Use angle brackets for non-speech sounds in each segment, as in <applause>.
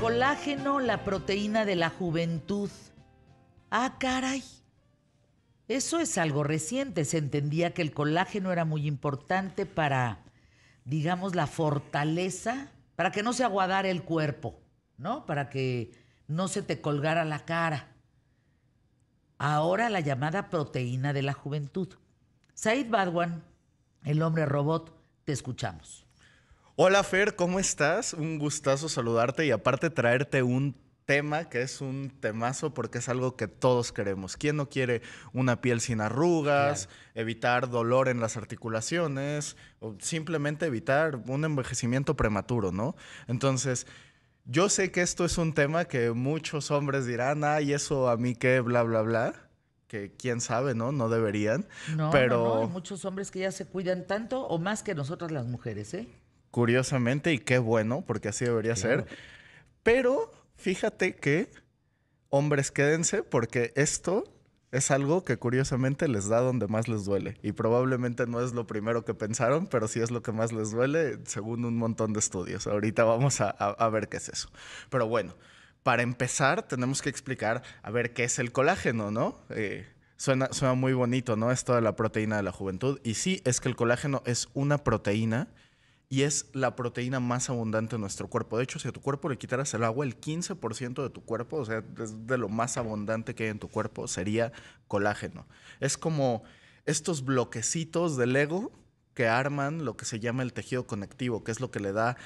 Colágeno, la proteína de la juventud. Ah, caray. Eso es algo reciente. Se entendía que el colágeno era muy importante para, digamos, la fortaleza, para que no se aguadara el cuerpo, ¿no? Para que no se te colgara la cara. Ahora la llamada proteína de la juventud. Said Badwan, el hombre robot, te escuchamos. Hola Fer, ¿cómo estás? Un gustazo saludarte y aparte traerte un tema que es un temazo porque es algo que todos queremos. ¿Quién no quiere una piel sin arrugas, evitar dolor en las articulaciones o simplemente evitar un envejecimiento prematuro, ¿no? Entonces, yo sé que esto es un tema que muchos hombres dirán, ay, eso a mí qué, bla, bla, bla que quién sabe, ¿no? No deberían. pero no, muchos hombres que ya se cuidan tanto o más que nosotras las mujeres, ¿eh? curiosamente, y qué bueno, porque así debería ser. Pero fíjate que, hombres, quédense, porque esto es algo que curiosamente les da donde más les duele. Y probablemente no es lo primero que pensaron, pero sí es lo que más les duele, según un montón de estudios. Ahorita vamos a, ver qué es eso. Pero bueno, para empezar, tenemos que explicar a ver qué es el colágeno, ¿no? Eh, suena, suena muy bonito, ¿no? Es toda la proteína de la juventud. Y sí, es que el colágeno es una proteína y es la proteína más abundante en nuestro cuerpo. De hecho, si a tu cuerpo le quitaras el agua, el 15% de tu cuerpo, o sea, de lo más abundante que hay en tu cuerpo, sería colágeno. Es como estos bloquecitos del ego que arman lo que se llama el tejido conectivo, que es lo que le da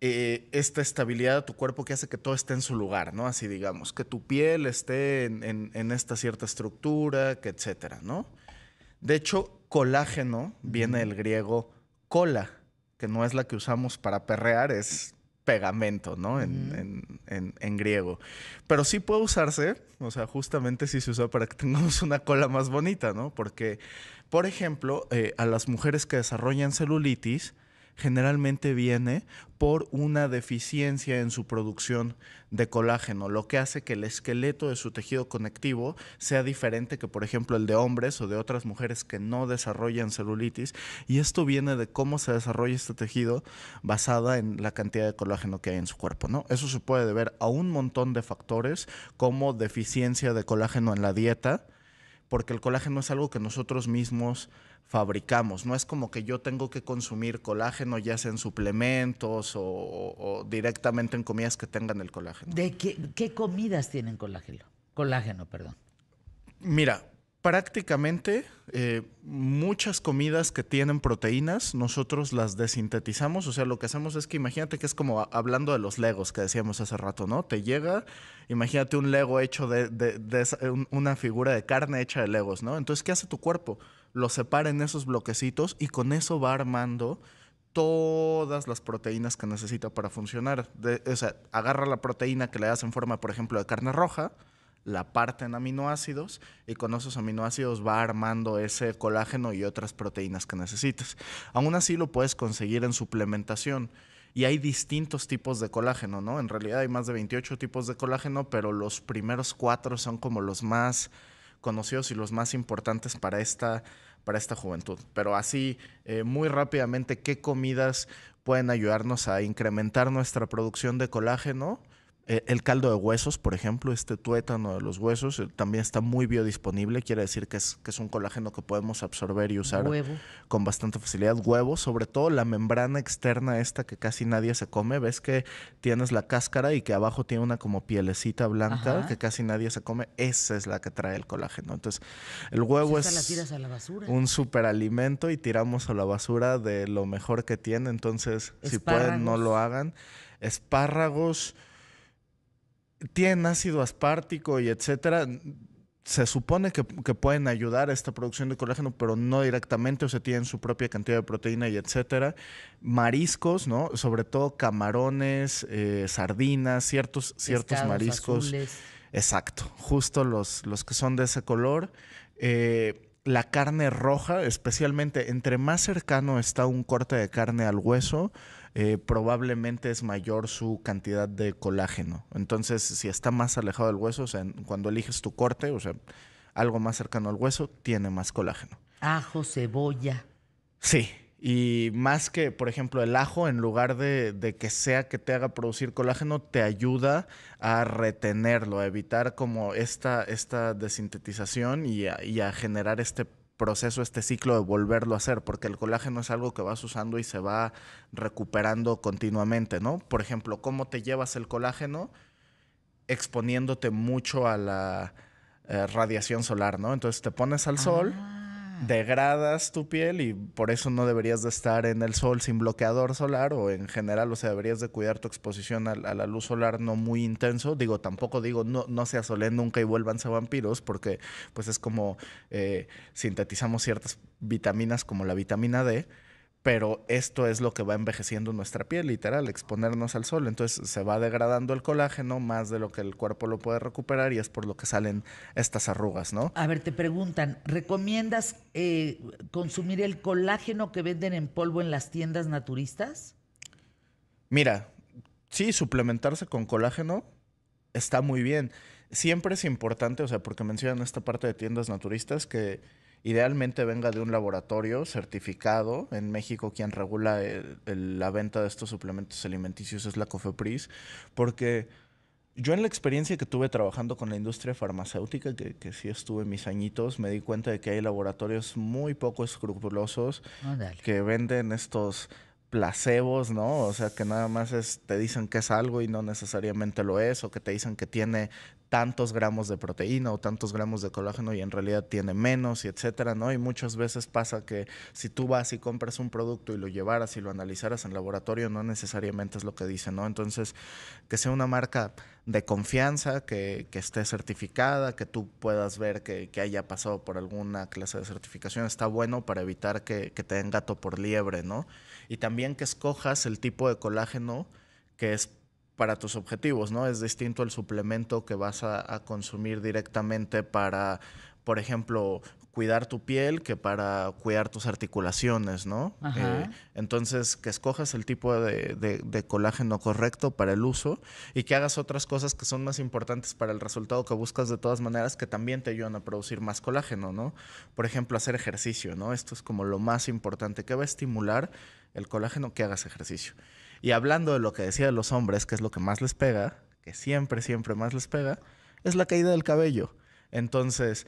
eh, esta estabilidad a tu cuerpo que hace que todo esté en su lugar, ¿no? Así digamos, que tu piel esté en, esta cierta estructura, etcétera, ¿no? De hecho, colágeno viene del griego cola, que no es la que usamos para perrear, es pegamento, ¿no? En, griego. Pero sí puede usarse, o sea, justamente si sí se usa para que <laughs> tengamos una cola más bonita, ¿no? Porque, por ejemplo, eh, a las mujeres que desarrollan celulitis, generalmente viene por una deficiencia en su producción de colágeno, lo que hace que el esqueleto de su tejido conectivo sea diferente que, por ejemplo, el de hombres o de otras mujeres que no desarrollan celulitis. Y esto viene de cómo se desarrolla este tejido basada en la cantidad de colágeno que hay en su cuerpo. ¿no? Eso se puede deber a un montón de factores como deficiencia de colágeno en la dieta, porque el colágeno es algo que nosotros mismos fabricamos. No es como que yo tengo que consumir colágeno, ya sea en suplementos o, directamente en comidas que tengan el colágeno. ¿De qué, comidas tienen colágeno? Colágeno, perdón. Mira, prácticamente eh, muchas comidas que tienen proteínas, nosotros las desintetizamos. O sea, lo que hacemos es que imagínate que es como hablando de los legos que decíamos hace rato, ¿no? Te llega, imagínate un lego hecho de, de una figura de carne hecha de legos, ¿no? Entonces, ¿qué hace tu cuerpo? Lo separa en esos bloquecitos y con eso va armando todas las proteínas que necesita para funcionar. o sea, agarra la proteína que le das en forma, por ejemplo, de carne roja la parte en aminoácidos y con esos aminoácidos va armando ese colágeno y otras proteínas que necesites. Aún así lo puedes conseguir en suplementación y hay distintos tipos de colágeno, ¿no? En realidad hay más de 28 tipos de colágeno, pero los primeros cuatro son como los más conocidos y los más importantes para esta, para esta juventud. Pero así, eh, muy rápidamente, ¿qué comidas pueden ayudarnos a incrementar nuestra producción de colágeno? Eh, el caldo de huesos, por ejemplo, este tuétano de los huesos, eh, también está muy biodisponible, quiere decir que es, es un colágeno que podemos absorber y usar con bastante facilidad. Huevo, sobre todo la membrana externa esta que casi nadie se come, ves que tienes la cáscara y que abajo tiene una como pielecita blanca que casi nadie se come, esa es la que trae el colágeno. Entonces, el huevo es un superalimento y tiramos a la basura de lo mejor que tiene, entonces si pueden no lo hagan. Espárragos tienen ácido aspártico y etcétera, se supone que, pueden ayudar a esta producción de colágeno, pero no directamente, o sea, tienen su propia cantidad de proteína y etcétera. Mariscos, ¿no? Sobre todo camarones, eh, sardinas, ciertos, ciertos mariscos. Exacto, justo los, los que son de ese color. Eh, la carne roja, especialmente entre más cercano está un corte de carne al hueso, eh, probablemente es mayor su cantidad de colágeno. Entonces, si está más alejado del hueso, o sea, cuando eliges tu corte, o sea, algo más cercano al hueso, tiene más colágeno. Ajo, cebolla. Sí, y más que, por ejemplo, el ajo, en lugar de, de, que sea que te haga producir colágeno, te ayuda a retenerlo, a evitar como esta, esta desintetización y a, generar este proceso, este ciclo de volverlo a hacer, porque el colágeno es algo que vas usando y se va recuperando continuamente, ¿no? Por ejemplo, ¿cómo te llevas el colágeno? Exponiéndote mucho a la eh, radiación solar, ¿no? Entonces te pones al sol ah. Ah. degradas tu piel y por eso no deberías de estar en el sol sin bloqueador solar o en general, o sea, deberías de cuidar tu exposición a, la luz solar no muy intenso. Digo, tampoco digo no, no se asolen nunca y vuélvanse vampiros porque pues es como eh, sintetizamos ciertas vitaminas como la vitamina D pero esto es lo que va envejeciendo nuestra piel, literal, exponernos al sol. Entonces se va degradando el colágeno más de lo que el cuerpo lo puede recuperar y es por lo que salen estas arrugas, ¿no? A ver, te preguntan, ¿recomiendas eh, consumir el colágeno que venden en polvo en las tiendas naturistas? Mira, sí, suplementarse con colágeno está muy bien. Siempre es importante, o sea, porque mencionan esta parte de tiendas naturistas que idealmente venga de un laboratorio certificado. En México quien regula la venta de estos suplementos alimenticios es la COFEPRIS, porque yo en la experiencia que tuve trabajando con la industria farmacéutica, que, sí estuve mis añitos, me di cuenta de que hay laboratorios muy poco escrupulosos que venden estos placebos, ¿no? O sea, que nada más es, te dicen que es algo y no necesariamente lo es, o que te dicen que tiene tantos gramos de proteína o tantos gramos de colágeno y en realidad tiene menos y etcétera, ¿no? Y muchas veces pasa que si tú vas y compras un producto y lo llevaras y lo analizaras en laboratorio, no necesariamente es lo que dice, ¿no? Entonces, que sea una marca de confianza, que, esté certificada, que tú puedas ver que, haya pasado por alguna clase de certificación, está bueno para evitar que, que te den gato por liebre, ¿no? y también que escojas el tipo de colágeno que es para tus objetivos, ¿no? Es distinto el suplemento que vas a, consumir directamente para, por ejemplo, cuidar tu piel que para cuidar tus articulaciones, ¿no? Eh, entonces, que escojas el tipo de, de, colágeno correcto para el uso y que hagas otras cosas que son más importantes para el resultado que buscas de todas maneras que también te ayudan a producir más colágeno, ¿no? Por ejemplo, hacer ejercicio, ¿no? Esto es como lo más importante que va a estimular el colágeno, que hagas ejercicio. Y hablando de lo que decía de los hombres, que es lo que más les pega, que siempre, siempre más les pega, es la caída del cabello. Entonces,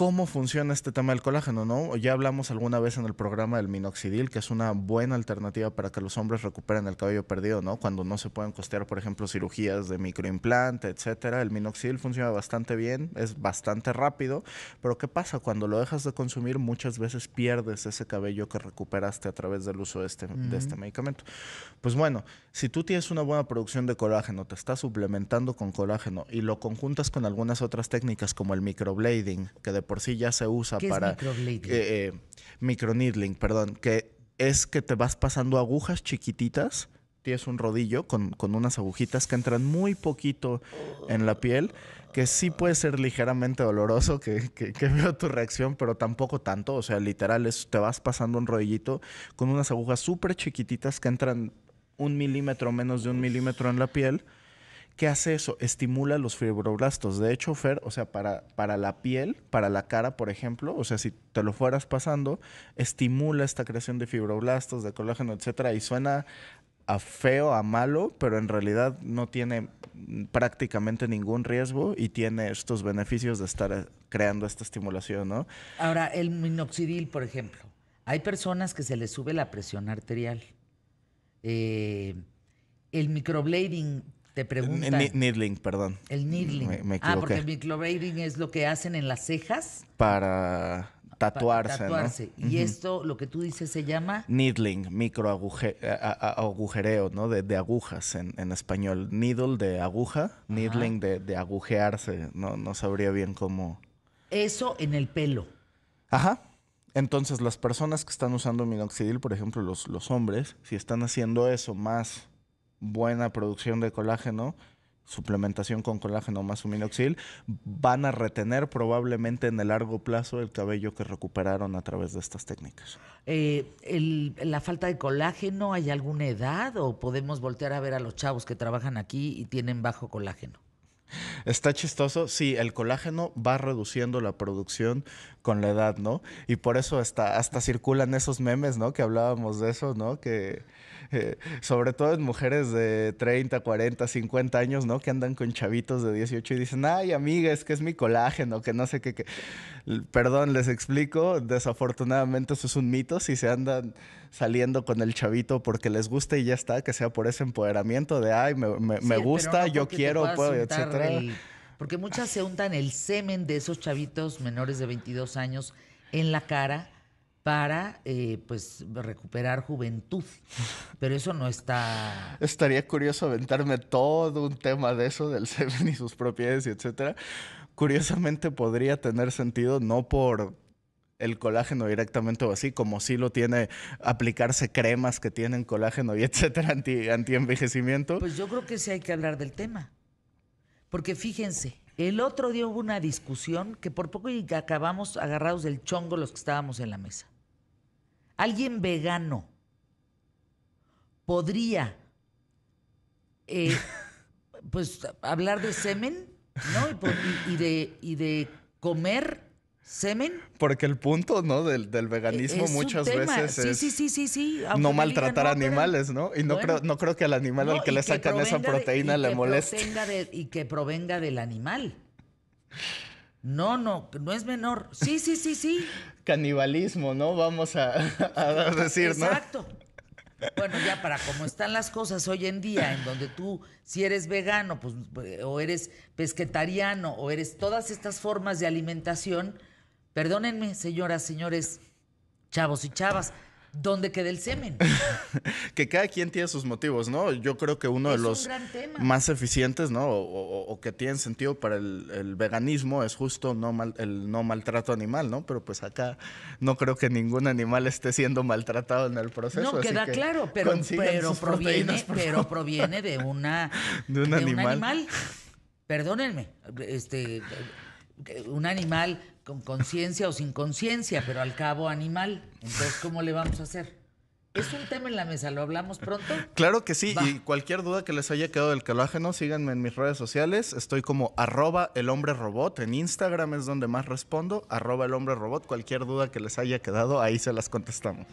cómo funciona este tema del colágeno, ¿no? Ya hablamos alguna vez en el programa del minoxidil, que es una buena alternativa para que los hombres recuperen el cabello perdido, ¿no? Cuando no se pueden costear, por ejemplo, cirugías de microimplante, etcétera. El minoxidil funciona bastante bien, es bastante rápido, pero ¿qué pasa? Cuando lo dejas de consumir, muchas veces pierdes ese cabello que recuperaste a través del uso de este, de este medicamento. Pues bueno, si tú tienes una buena producción de colágeno, te estás suplementando con colágeno y lo conjuntas con algunas otras técnicas como el microblading, que de por sí ya se usa para... micro eh, eh, microneedling, perdón, que es que te vas pasando agujas chiquititas, tienes un rodillo con, con, unas agujitas que entran muy poquito en la piel, que sí puede ser ligeramente doloroso, que, veo tu reacción, pero tampoco tanto, o sea, literal, es, te vas pasando un rodillito con unas agujas súper chiquititas que entran un milímetro, menos de un milímetro en la piel ¿Qué hace eso? Estimula los fibroblastos. De hecho, Fer, o sea, para, para la piel, para la cara, por ejemplo, o sea, si te lo fueras pasando, estimula esta creación de fibroblastos, de colágeno, etcétera, y suena a feo, a malo, pero en realidad no tiene prácticamente ningún riesgo y tiene estos beneficios de estar eh, creando esta estimulación, ¿no? Ahora, el minoxidil, por ejemplo, hay personas que se les sube la presión arterial. Eh, el microblading pregunta Needling, perdón. El needling. ah, porque el microblading es lo que hacen en las cejas. Para tatuarse. Para tatuarse. Y esto, lo que tú dices, se llama. Needling, microagujereo, ¿no? De, agujas en, español. Needle de aguja, needling de, agujearse. No, no sabría bien cómo. Eso en el pelo. Ajá. Entonces, las personas que están usando minoxidil, por ejemplo, los, los hombres, si están haciendo eso más buena producción de colágeno, suplementación con colágeno más minoxil, van a retener probablemente en el largo plazo el cabello que recuperaron a través de estas técnicas. Eh, ¿La falta de colágeno hay alguna edad o podemos voltear a ver a los chavos que trabajan aquí y tienen bajo colágeno? Está chistoso. Sí, el colágeno va reduciendo la producción con la edad, ¿no? Y por eso hasta, hasta circulan esos memes, ¿no? Que hablábamos de eso, ¿no? Que eh, sobre todo en mujeres de 30, 40, 50 años, ¿no? Que andan con chavitos de 18 y dicen, ay, amiga, que es mi colágeno, que no sé qué. Perdón, les explico. Desafortunadamente eso es un mito. Si se andan saliendo con el chavito porque les gusta y ya está, que sea por ese empoderamiento de, ay, me, gusta, yo quiero, puedo, etcétera. Porque muchas se untan el semen de esos chavitos menores de 22 años en la cara para eh, pues recuperar juventud. Pero eso no está. Estaría curioso aventarme todo un tema de eso, del semen y sus propiedades, y etcétera. Curiosamente podría tener sentido, no por el colágeno directamente o así, como si lo tiene aplicarse cremas que tienen colágeno y etcétera, anti envejecimiento. Pues yo creo que sí hay que hablar del tema. Porque fíjense, el otro día hubo una discusión que por poco acabamos agarrados del chongo los que estábamos en la mesa. Alguien vegano podría eh, <laughs> pues hablar de semen, ¿no? Y, y, de, y de comer ¿Semen? Porque el punto, ¿no? Del, veganismo e-, muchas veces es sí, sí, sí, sí. no maltratar animales, ¿no? Y no, creo, no creo que al animal al que le sacan esa proteína le moleste. y que provenga del animal. No, no, no es menor. Sí, sí, sí, sí. Canibalismo, ¿no? Vamos a, decir, ¿no? Exacto. Bueno, ya para cómo están las cosas hoy en día, en donde tú, si eres vegano, pues, o eres pesquetariano, o eres todas estas formas de alimentación, Perdónenme, señoras, señores, chavos y chavas, ¿dónde queda el semen? <laughs> que cada quien tiene sus motivos, ¿no? Yo creo que uno de los más eficientes, ¿no? O, que tienen sentido para el, veganismo es justo no el no maltrato animal, ¿no? Pero pues acá no creo que ningún animal esté siendo maltratado en el proceso. No, queda claro, pero, pero, proviene, pero proviene de una <laughs> de un, animal. un animal. Perdónenme, este un animal con conciencia o sin conciencia, pero al cabo animal. Entonces, ¿cómo le vamos a hacer? Es un tema en la mesa, ¿lo hablamos pronto? Claro que sí, y cualquier duda que les haya quedado del calógeno, síganme en mis redes sociales. Estoy como arroba el hombre robot, en Instagram es donde más respondo, arroba el hombre robot. Cualquier duda que les haya quedado, ahí se las contestamos.